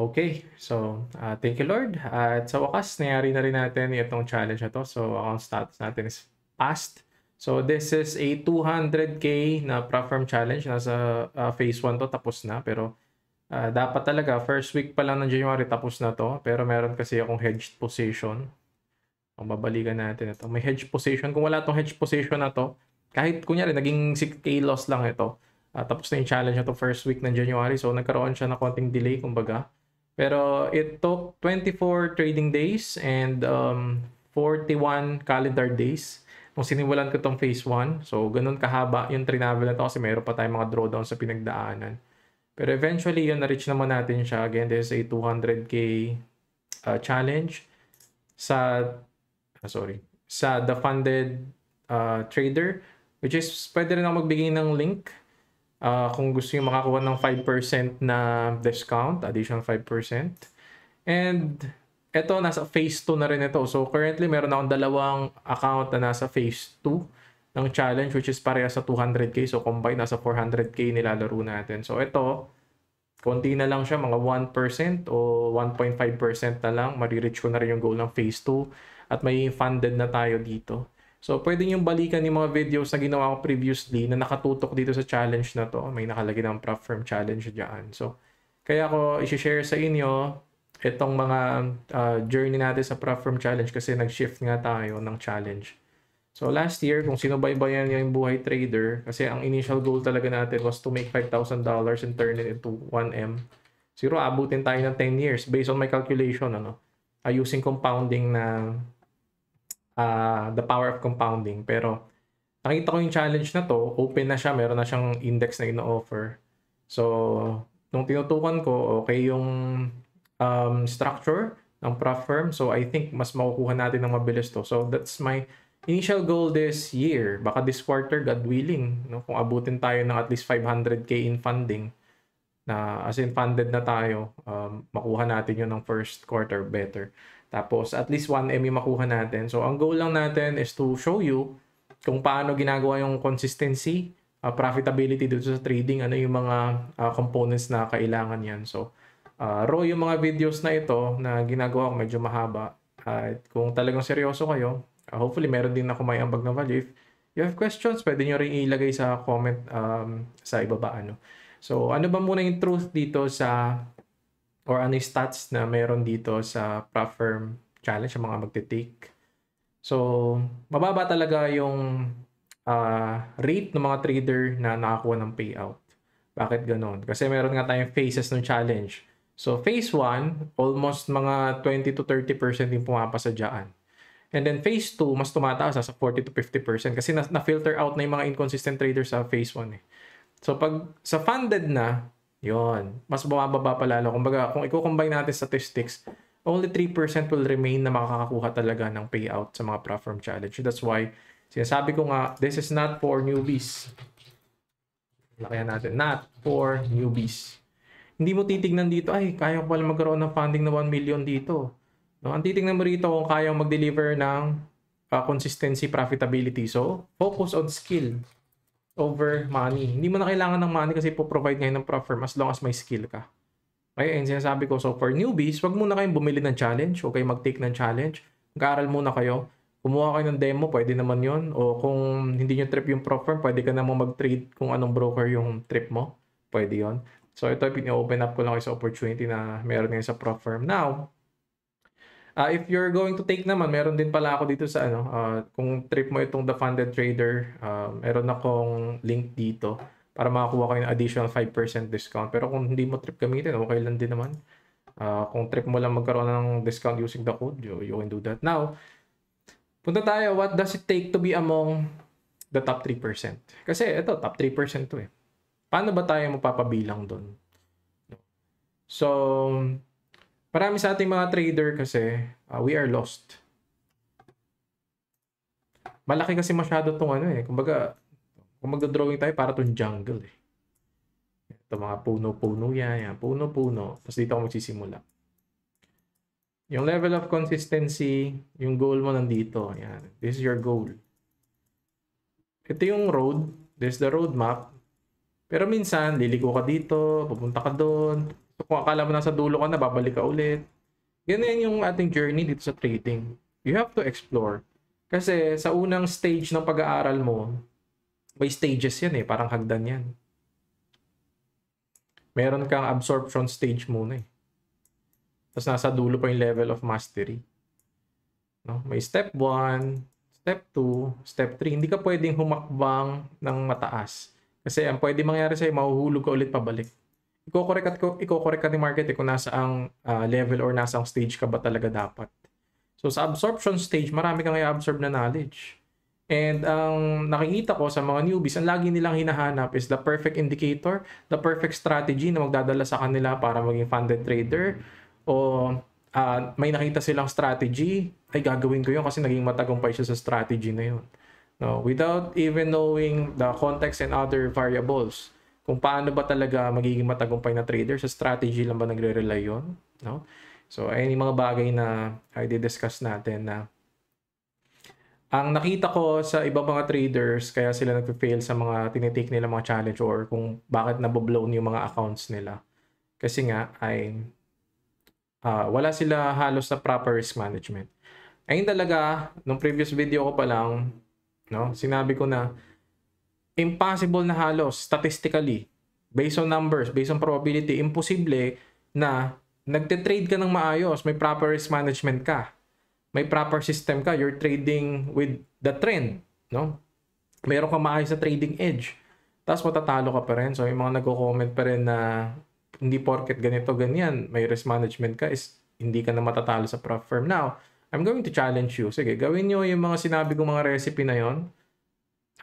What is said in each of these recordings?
Okay, so uh, thank you Lord. at sa wakas, nangyari na rin natin itong challenge na to. So account status natin is passed. So this is a 200k na platform challenge. Nasa uh, phase 1 to tapos na. Pero uh, dapat talaga, first week pa lang ng January tapos na to. Pero meron kasi akong hedged position. Kung babalikan natin ito. May hedge position. Kung wala tong hedge position na to, kahit kunyari naging 6k loss lang ito. Uh, tapos na yung challenge na to first week ng January. So nagkaroon siya ng konting delay kumbaga. Pero it took 24 trading days and um, 41 calendar days nung sinimulan ko tong phase 1. So, ganun kahaba yung trinavel na to kasi mayroon pa tayong mga drawdown sa pinagdaanan. Pero eventually, yun, na-reach naman natin siya. Again, this is a 200k uh, challenge sa, uh, sorry, sa The Funded uh, Trader, which is pwede rin ako magbigay ng link uh, kung gusto nyo makakuha ng 5% na discount, additional 5%. And ito, nasa phase 2 na rin ito. So currently, meron akong dalawang account na nasa phase 2 ng challenge which is parehas sa 200k. So combine, nasa 400k nilalaro natin. So ito, konti na lang siya, mga 1% o 1.5% na lang. Marireach ko na rin yung goal ng phase 2 at may funded na tayo dito. So, pwede nyo balikan yung mga videos na ginawa ko previously na nakatutok dito sa challenge na to. May nakalagay ng prop firm challenge dyan. So, kaya ako isi-share sa inyo itong mga uh, journey natin sa prop firm challenge kasi nag-shift nga tayo ng challenge. So, last year, kung sino baybayan yung buhay trader, kasi ang initial goal talaga natin was to make $5,000 and turn it into 1M. Siguro, abutin tayo ng 10 years based on my calculation, ano, uh, using compounding na uh, The Power of Compounding. Pero nakita ko yung challenge na to, open na siya, meron na siyang index na ino-offer. So, nung tinutukan ko, okay yung um, structure ng prof firm. So, I think mas makukuha natin ng mabilis to. So, that's my initial goal this year. Baka this quarter, God willing, no? kung abutin tayo ng at least 500k in funding, na as in funded na tayo, um, makuha natin yun ng first quarter better. Tapos at least 1M yung makuha natin. So ang goal lang natin is to show you kung paano ginagawa yung consistency, uh, profitability dito sa trading, ano yung mga uh, components na kailangan yan. So uh, raw yung mga videos na ito na ginagawa ko medyo mahaba. At uh, kung talagang seryoso kayo, uh, hopefully meron din ako may ambag na value. If you have questions, pwede nyo rin ilagay sa comment um, sa ibaba. Ano. So ano ba muna yung truth dito sa or ano yung stats na meron dito sa prop firm challenge sa mga magte-take. So, mababa talaga yung uh, rate ng mga trader na nakakuha ng payout. Bakit ganun? Kasi meron nga tayong phases ng challenge. So, phase 1, almost mga 20 to 30% yung pumapasa dyan. And then phase 2, mas tumataas sa 40 to 50% kasi na- na-filter out na yung mga inconsistent traders sa phase 1 eh. So, pag sa funded na, Yon. Mas bumababa pa lalo. Kumbaga, kung i-combine natin statistics, only 3% will remain na makakakuha talaga ng payout sa mga platform challenge. That's why, sinasabi ko nga, this is not for newbies. Lakayan natin, not for newbies. Hindi mo titignan dito, ay, kaya ko pala magkaroon ng funding na 1 million dito. No, ang titignan mo rito kung kaya mag-deliver ng uh, consistency, profitability. So, focus on skill over money. Hindi mo na kailangan ng money kasi po-provide ngayon ng prop firm as long as may skill ka. Okay, and sinasabi ko, so for newbies, wag muna kayong bumili ng challenge. o kayo mag-take ng challenge. Mag-aral muna kayo. Kumuha kayo ng demo, pwede naman yon O kung hindi nyo trip yung prop firm, pwede ka naman mag-trade kung anong broker yung trip mo. Pwede yon So ito, pin-open up ko lang kayo sa opportunity na meron ngayon sa prop firm. Now, Uh, if you're going to take naman, meron din pala ako dito sa ano, uh, kung trip mo itong The Funded Trader, uh, meron akong link dito para makakuha ko ng additional 5% discount. Pero kung hindi mo trip gamitin, okay lang din naman. Uh, kung trip mo lang magkaroon ng discount using the code, you, you can do that. Now, punta tayo, what does it take to be among the top 3%? Kasi ito, top 3% to eh. Paano ba tayo mapapabilang doon? So, Marami sa ating mga trader kasi, uh, we are lost. Malaki kasi masyado tong ano eh. Kumbaga, kung magdodrawing tayo, para tong jungle eh. Ito mga puno-puno yan, yan. Puno-puno. Tapos dito ako magsisimula. Yung level of consistency, yung goal mo nandito. Yan. This is your goal. Ito yung road. This is the roadmap. Pero minsan, liliko ka dito, pupunta ka doon, kung akala mo nasa dulo ka na, babalik ka ulit. Ganyan yung ating journey dito sa trading. You have to explore. Kasi sa unang stage ng pag-aaral mo, may stages yan eh. Parang hagdan yan. Meron kang absorption stage muna eh. Tapos nasa dulo pa yung level of mastery. No? May step 1, step 2, step 3. Hindi ka pwedeng humakbang ng mataas. Kasi ang pwede mangyari sa'yo, mahuhulog ka ulit pabalik iko-correct at iko-correct ka ni market eh, kung nasa ang uh, level or nasa ang stage ka ba talaga dapat. So sa absorption stage, marami kang i-absorb na knowledge. And ang um, nakikita ko sa mga newbies, ang lagi nilang hinahanap is the perfect indicator, the perfect strategy na magdadala sa kanila para maging funded trader o uh, may nakita silang strategy, ay gagawin ko 'yon kasi naging matagumpay siya sa strategy na 'yon. No, without even knowing the context and other variables kung paano ba talaga magiging matagumpay na trader, sa strategy lang ba nagre-rely yun, no? So, ayun yung mga bagay na ay discuss natin na ang nakita ko sa iba mga traders, kaya sila nagpe-fail sa mga tinitake nila mga challenge or kung bakit naboblown yung mga accounts nila. Kasi nga ay uh, wala sila halos sa proper risk management. Ayun talaga, nung previous video ko pa lang, no, sinabi ko na impossible na halos statistically, based on numbers, based on probability, imposible na nagte-trade ka ng maayos, may proper risk management ka, may proper system ka, you're trading with the trend, no? Meron kang maayos sa trading edge. Tapos matatalo ka pa rin. So, yung mga nagko-comment pa rin na hindi porket ganito, ganyan, may risk management ka is hindi ka na matatalo sa prop firm. Now, I'm going to challenge you. Sige, gawin nyo yung mga sinabi kong mga recipe na yon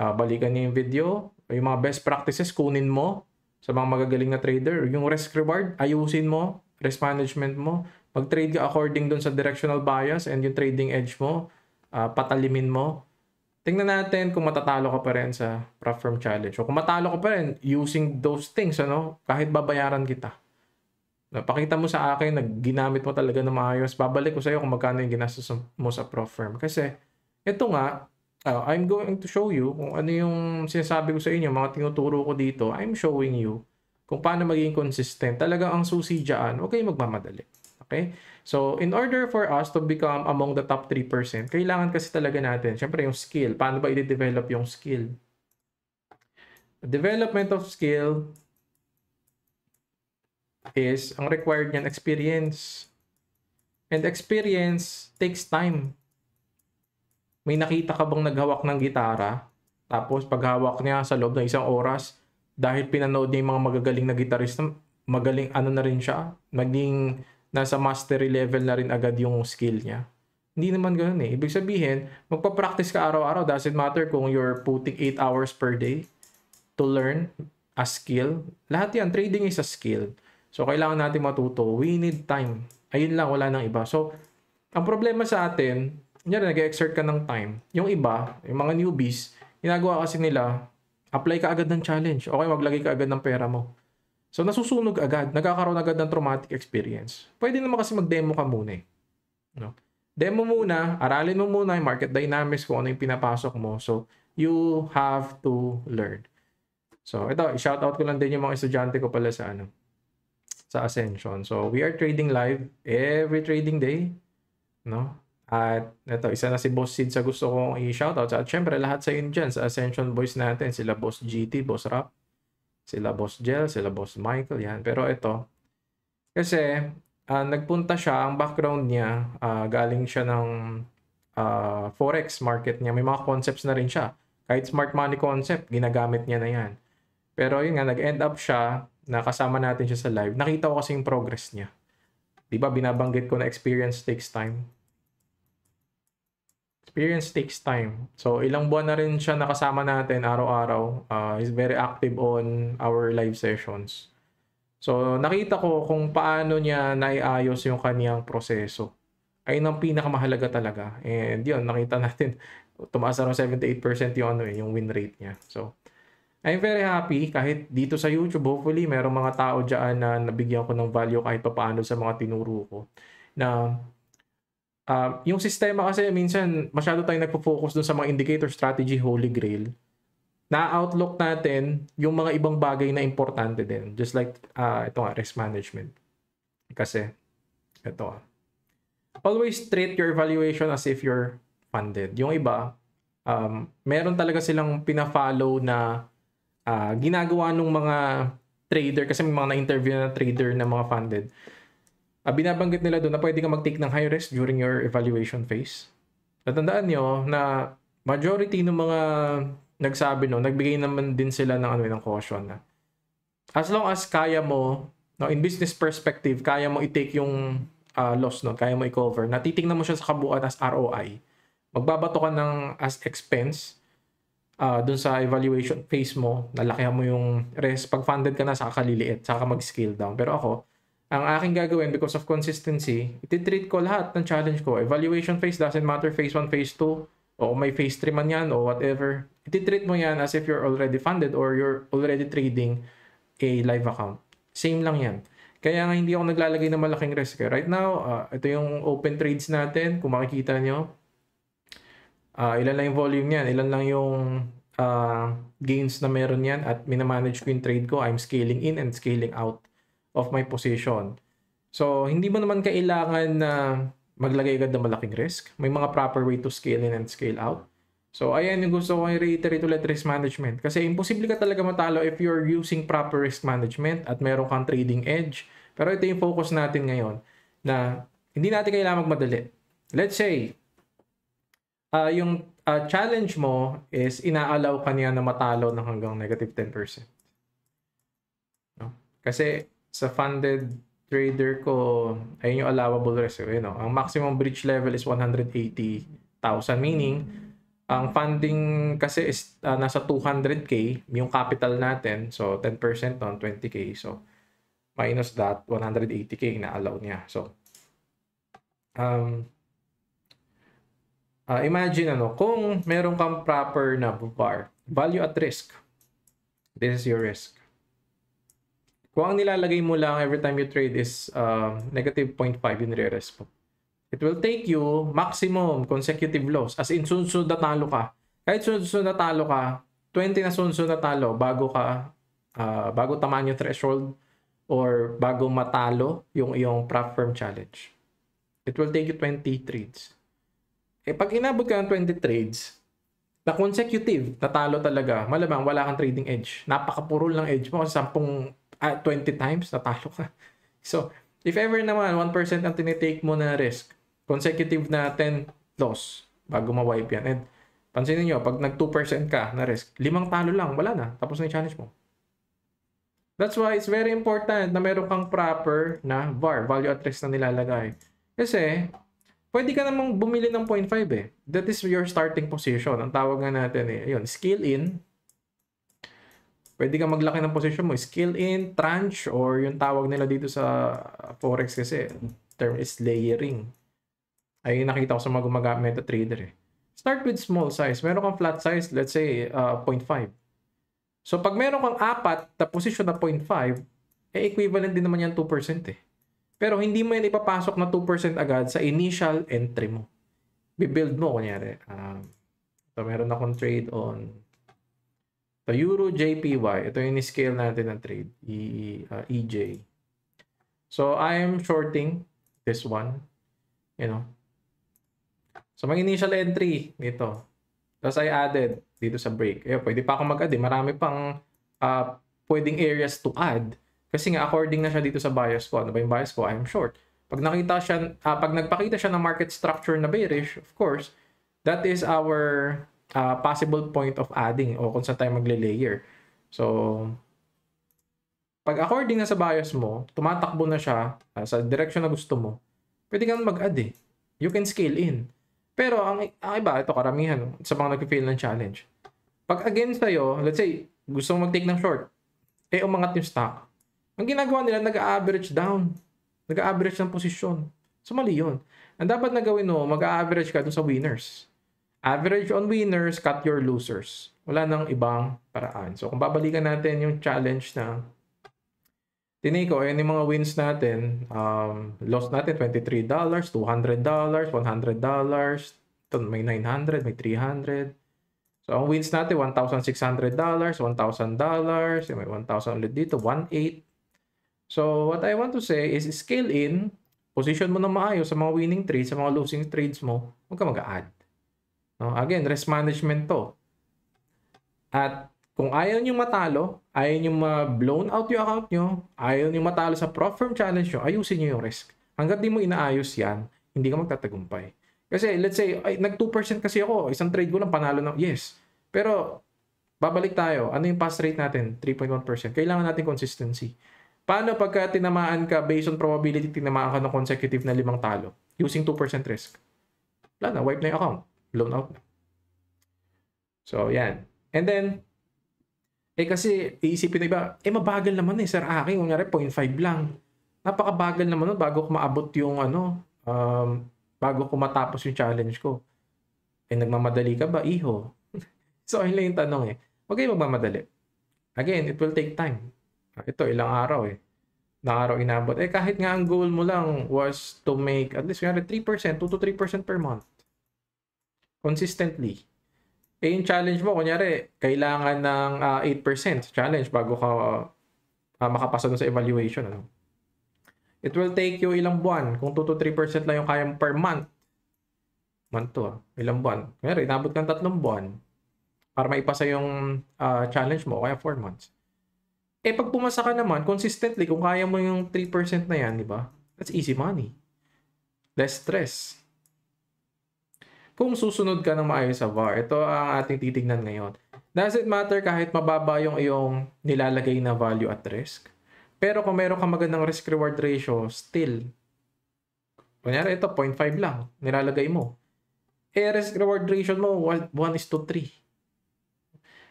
uh, balikan niyo yung video, yung mga best practices kunin mo sa mga magagaling na trader. Yung risk reward, ayusin mo, risk management mo. Mag-trade ka according dun sa directional bias and yung trading edge mo, uh, patalimin mo. Tingnan natin kung matatalo ka pa rin sa prop firm challenge. O kung matalo ka pa rin using those things, ano, kahit babayaran kita. Napakita mo sa akin, nagginamit mo talaga ng maayos. Babalik ko sa iyo kung magkano yung ginastos mo sa prop firm. Kasi, ito nga, uh, I'm going to show you kung ano yung sinasabi ko sa inyo, mga tinuturo ko dito, I'm showing you kung paano maging consistent. Talaga ang susi dyan, okay, magmamadali. Okay? So, in order for us to become among the top 3%, kailangan kasi talaga natin, syempre yung skill. Paano ba i-develop yung skill? Development of skill is, ang required niyan, experience. And experience takes time may nakita ka bang naghawak ng gitara? Tapos paghawak niya sa loob ng isang oras, dahil pinanood niya yung mga magagaling na gitarista, magaling ano na rin siya, naging nasa mastery level na rin agad yung skill niya. Hindi naman ganoon eh. Ibig sabihin, magpa-practice ka araw-araw. Doesn't matter kung you're putting 8 hours per day to learn a skill. Lahat yan, trading is a skill. So, kailangan natin matuto. We need time. Ayun lang, wala nang iba. So, ang problema sa atin, kunyari nag-exert ka ng time, yung iba, yung mga newbies, ginagawa kasi nila, apply ka agad ng challenge. Okay, maglagay ka agad ng pera mo. So, nasusunog agad. Nagkakaroon agad ng traumatic experience. Pwede naman kasi mag-demo ka muna eh. No? Demo muna, aralin mo muna yung market dynamics kung ano yung pinapasok mo. So, you have to learn. So, ito, shoutout ko lang din yung mga estudyante ko pala sa ano sa Ascension. So, we are trading live every trading day. No? At ito, isa na si Boss Sid sa gusto kong i-shoutout. At syempre, lahat sa inyo dyan, sa Ascension Boys natin, sila Boss GT, Boss Rap, sila Boss Gel, sila Boss Michael, yan. Pero ito, kasi uh, nagpunta siya, ang background niya, uh, galing siya ng uh, forex market niya. May mga concepts na rin siya. Kahit smart money concept, ginagamit niya na yan. Pero yun nga, nag-end up siya, nakasama natin siya sa live. Nakita ko kasi yung progress niya. Di ba, binabanggit ko na experience takes time experience takes time. So ilang buwan na rin siya nakasama natin araw-araw. Uh, he's very active on our live sessions. So nakita ko kung paano niya naiayos yung kaniyang proseso. Ayun ang pinakamahalaga talaga. And yun, nakita natin tumaas around 78% yung, ano, eh, yung win rate niya. So I'm very happy kahit dito sa YouTube hopefully merong mga tao diyan na nabigyan ko ng value kahit paano sa mga tinuro ko na Uh, yung sistema kasi minsan masyado tayong nagpo-focus dun sa mga indicator strategy holy grail. Na-outlook natin yung mga ibang bagay na importante din. Just like uh, ito nga, risk management. Kasi ito nga. Always treat your evaluation as if you're funded. Yung iba, um, meron talaga silang pina-follow na uh, ginagawa ng mga trader kasi may mga na-interview na trader na mga funded uh, binabanggit nila doon na pwede kang mag-take ng high risk during your evaluation phase. Natandaan nyo na majority ng mga nagsabi no, nagbigay naman din sila ng ano ng caution na as long as kaya mo no in business perspective, kaya mo i-take yung uh, loss no, kaya mo i-cover. Natitingnan mo siya sa kabuuan as ROI. Magbabato ka ng as expense uh, dun sa evaluation phase mo, nalakihan mo yung risk. Pag funded ka na, saka kaliliit, saka mag-scale down. Pero ako, ang aking gagawin because of consistency, ititreat ko lahat ng challenge ko. Evaluation phase doesn't matter, phase 1, phase 2, o may phase 3 man yan, o whatever. Ititreat mo yan as if you're already funded or you're already trading a live account. Same lang yan. Kaya nga hindi ako naglalagay ng malaking risk. Eh. Right now, uh, ito yung open trades natin. Kung makikita nyo, uh, ilan lang yung volume niyan, ilan lang yung uh, gains na meron yan at minamanage ko yung trade ko. I'm scaling in and scaling out of my position. So, hindi mo naman kailangan na maglagay agad ng malaking risk. May mga proper way to scale in and scale out. So, ayan yung gusto ko i-reiterate ulit risk management. Kasi imposible ka talaga matalo if you're using proper risk management at meron kang trading edge. Pero ito yung focus natin ngayon na hindi natin kailangan magmadali. Let's say, uh, yung uh, challenge mo is inaalaw ka niya na matalo ng hanggang negative 10%. No? Kasi sa funded trader ko, ayun yung allowable risk. You know, ang maximum breach level is 180,000. Meaning, ang funding kasi is uh, nasa 200k, yung capital natin. So, 10% on 20k. So, minus that, 180k na allow niya. So, um, uh, imagine ano, kung meron kang proper na bar, value at risk. This is your risk. Kung ang nilalagay mo lang every time you trade is uh, negative 0.5 yung nire-risk mo. It will take you maximum consecutive loss. As in, sunod sunod na talo ka. Kahit sunod na talo ka, 20 na sunod na talo bago ka, uh, bago tamaan yung threshold or bago matalo yung iyong prop firm challenge. It will take you 20 trades. Eh, pag inabot ka ng 20 trades, na consecutive, natalo talaga, malamang wala kang trading edge. Napakapurol ng edge mo kasi 10 uh, ah, 20 times, natalo ka. So, if ever naman, 1% ang tinitake mo na risk, consecutive na 10 loss bago ma-wipe yan. And pansinin niyo, pag nag 2% ka na risk, limang talo lang, wala na. Tapos na yung challenge mo. That's why it's very important na meron kang proper na VAR, value at risk na nilalagay. Kasi, pwede ka namang bumili ng 0.5 eh. That is your starting position. Ang tawag nga natin eh, yun, skill in, pwede kang maglaki ng position mo. Skill in, tranche, or yung tawag nila dito sa Forex kasi, term is layering. Ay nakita ko sa mga gumagamit na trader eh. Start with small size. Meron kang flat size, let's say uh, 0.5. So pag meron kang apat na position na 0.5, eh equivalent din naman yan 2% eh. Pero hindi mo yan ipapasok na 2% agad sa initial entry mo. Bibuild mo, kunyari. Um, uh, so meron akong trade on So, Euro JPY, ito yung scale natin ng trade, e, uh, EJ. So, I am shorting this one. You know. So, mag initial entry dito. Tapos I added dito sa break. Eh, pwede pa akong mag-add. Eh. Marami pang uh, pwedeng areas to add. Kasi nga, according na siya dito sa bias ko. Ano ba yung bias ko? I am short. Pag nakita siya, uh, pag nagpakita siya ng market structure na bearish, of course, that is our uh, possible point of adding o kung saan tayo magle-layer. So, pag according na sa bias mo, tumatakbo na siya uh, sa direction na gusto mo, pwede kang mag-add eh. You can scale in. Pero ang, ang iba, ito karamihan sa mga nag-fail ng challenge. Pag against sa'yo, let's say, gusto mong mag-take ng short, eh umangat yung stock. Ang ginagawa nila, nag-average down. Nag-average ng posisyon. So mali yun. Ang dapat na gawin mo, mag-average ka dun sa winners. Average on winners, cut your losers. Wala nang ibang paraan. So kung babalikan natin yung challenge na tinay ko, eh, yung mga wins natin. Um, loss natin, $23, $200, $100, may 900, may 300. So ang wins natin, $1,600, $1,000, may 1,000 ulit dito, 1,800. So what I want to say is scale in, position mo na maayos sa mga winning trades, sa mga losing trades mo, huwag ka mag-add. No? Again, risk management to. At kung ayaw nyo matalo, ayaw nyo ma-blown out yung account niyo, ayaw nyo matalo sa prop firm challenge nyo, ayusin niyo yung risk. Hanggat di mo inaayos yan, hindi ka magtatagumpay. Kasi let's say, ay, nag 2% kasi ako, isang trade ko lang, panalo na, yes. Pero, babalik tayo, ano yung pass rate natin? 3.1%. Kailangan natin consistency. Paano pagka tinamaan ka based on probability, tinamaan ka ng consecutive na limang talo using 2% risk? Wala na, wipe na yung account blown out. So, yan. And then, eh kasi iisipin na iba, eh mabagal naman eh, sir aking, kunyari 0.5 lang. Napakabagal naman nun bago ko maabot yung ano, um, bago ko matapos yung challenge ko. Eh nagmamadali ka ba, iho? so, yun lang yung tanong eh. Huwag kayo magmamadali. Again, it will take time. Ito, ilang araw eh. Na araw inabot. Eh kahit nga ang goal mo lang was to make at least 3%, 2 to 3% per month consistently. Eh, yung challenge mo, kunyari, kailangan ng uh, ah, 8% challenge bago ka uh, makapasa sa evaluation. Ano? It will take you ilang buwan. Kung 2 to 3% lang yung kaya per month, month to, ah. ilang buwan. Kunyari, inabot ng tatlong buwan para maipasa yung uh, challenge mo, kaya 4 months. Eh, pag pumasa ka naman, consistently, kung kaya mo yung 3% na yan, di ba? That's easy money. Less stress kung susunod ka ng maayos sa VAR. Ito ang ating titignan ngayon. Does it matter kahit mababa yung iyong nilalagay na value at risk? Pero kung meron kang magandang risk-reward ratio, still, kunyari ito, 0.5 lang, nilalagay mo. Eh, risk-reward ratio mo, 1 is to 3.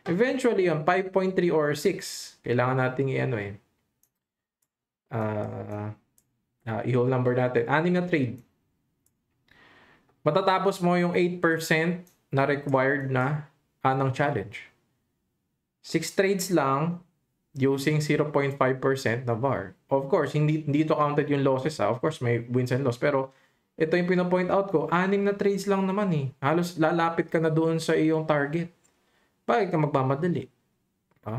Eventually, yung 5.3 or 6, kailangan nating i-ano eh, uh, uh, i-whole number natin. Anim na trade matatapos mo yung 8% na required na uh, ng challenge. 6 trades lang using 0.5% na VAR. Of course, hindi dito counted yung losses. Ha? Ah. Of course, may wins and loss. Pero ito yung pinapoint out ko, anim na trades lang naman eh. Halos lalapit ka na doon sa iyong target. Bakit ka magmamadali? Ha?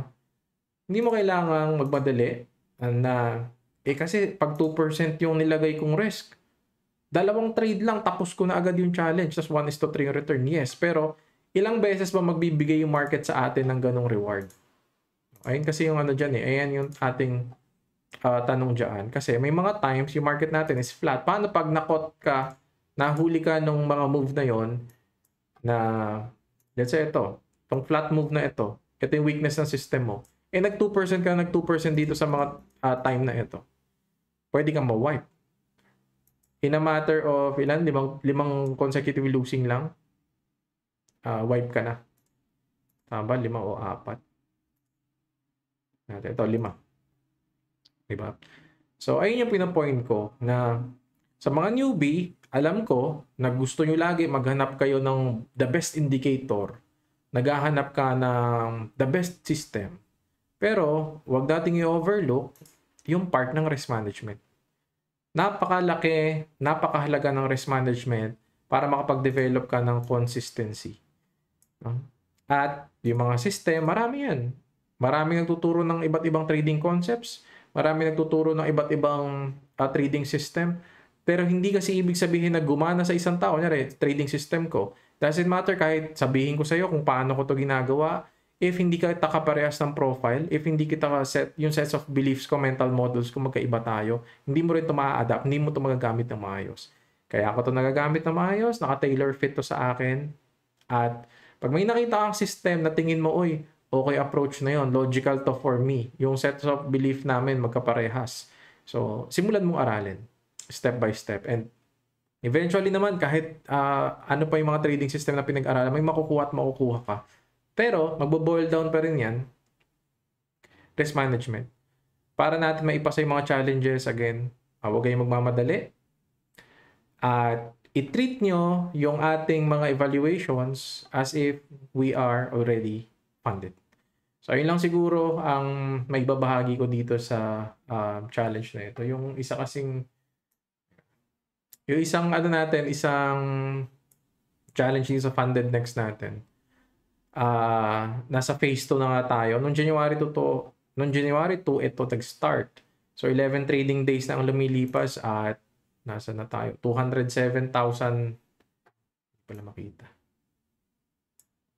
Hindi mo kailangang magmadali na eh kasi pag 2% yung nilagay kong risk, dalawang trade lang, tapos ko na agad yung challenge, tapos 1 is to 3 yung return, yes. Pero, ilang beses ba magbibigay yung market sa atin ng ganong reward? Ayun kasi yung ano dyan eh, ayan yung ating uh, tanong dyan. Kasi may mga times yung market natin is flat. Paano pag nakot ka, nahuli ka nung mga move na yon na, let's say ito, tong flat move na ito, ito yung weakness ng system mo. Eh nag 2% ka, nag 2% dito sa mga uh, time na ito. Pwede kang ma-wipe in a matter of ilan limang limang consecutive losing lang uh, wipe ka na tama ba lima o apat natin ito lima di ba so ayun yung pinapoint ko na sa mga newbie alam ko na gusto nyo lagi maghanap kayo ng the best indicator naghahanap ka ng the best system pero wag dating i-overlook yung part ng risk management napakalaki, napakahalaga ng risk management para makapag-develop ka ng consistency. At yung mga system, marami yan. Marami nagtuturo ng iba't ibang trading concepts. Marami nagtuturo ng iba't ibang uh, trading system. Pero hindi kasi ibig sabihin na gumana sa isang tao. Nyari, trading system ko. Doesn't matter kahit sabihin ko sa iyo kung paano ko to ginagawa, if hindi ka takaparehas ng profile, if hindi kita set, yung sets of beliefs ko, mental models ko, magkaiba tayo, hindi mo rin ito ma-adapt, hindi mo ito magagamit ng maayos. Kaya ako to nagagamit ng maayos, naka-tailor fit to sa akin. At pag may nakita kang system na tingin mo, oy, okay approach na yon logical to for me. Yung sets of belief namin magkaparehas. So, simulan mong aralin step by step. And eventually naman, kahit uh, ano pa yung mga trading system na pinag-aralan, may makukuha at makukuha ka pero, magbo-boil down pa rin yan. Risk management. Para natin maipasa yung mga challenges, again, ah, huwag kayong magmamadali. At i-treat nyo yung ating mga evaluations as if we are already funded. So, ayun lang siguro ang may babahagi ko dito sa uh, challenge na ito. Yung isa kasing, yung isang ano natin, isang challenge dito sa funded next natin uh, nasa phase 2 na nga tayo. Noong January 2 to, noong January 2 ito nag-start. So 11 trading days na ang lumilipas at nasa na tayo 207,000 hindi pala makita.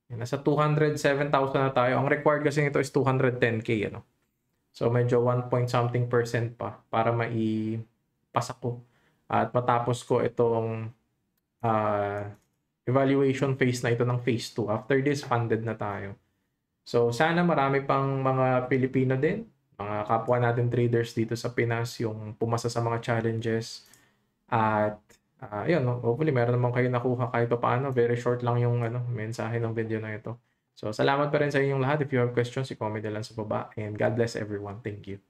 Nasa 207,000 na tayo. Ang required kasi nito is 210k ano. So medyo 1 point something percent pa para maipasa ko at matapos ko itong uh, evaluation phase na ito ng phase 2. After this, funded na tayo. So sana marami pang mga Pilipino din, mga kapwa natin traders dito sa Pinas yung pumasa sa mga challenges. At uh, ah, yun, hopefully meron naman kayo nakuha kahit pa paano. Very short lang yung ano, mensahe ng video na ito. So salamat pa rin sa inyong lahat. If you have questions, i-comment lang sa baba. And God bless everyone. Thank you.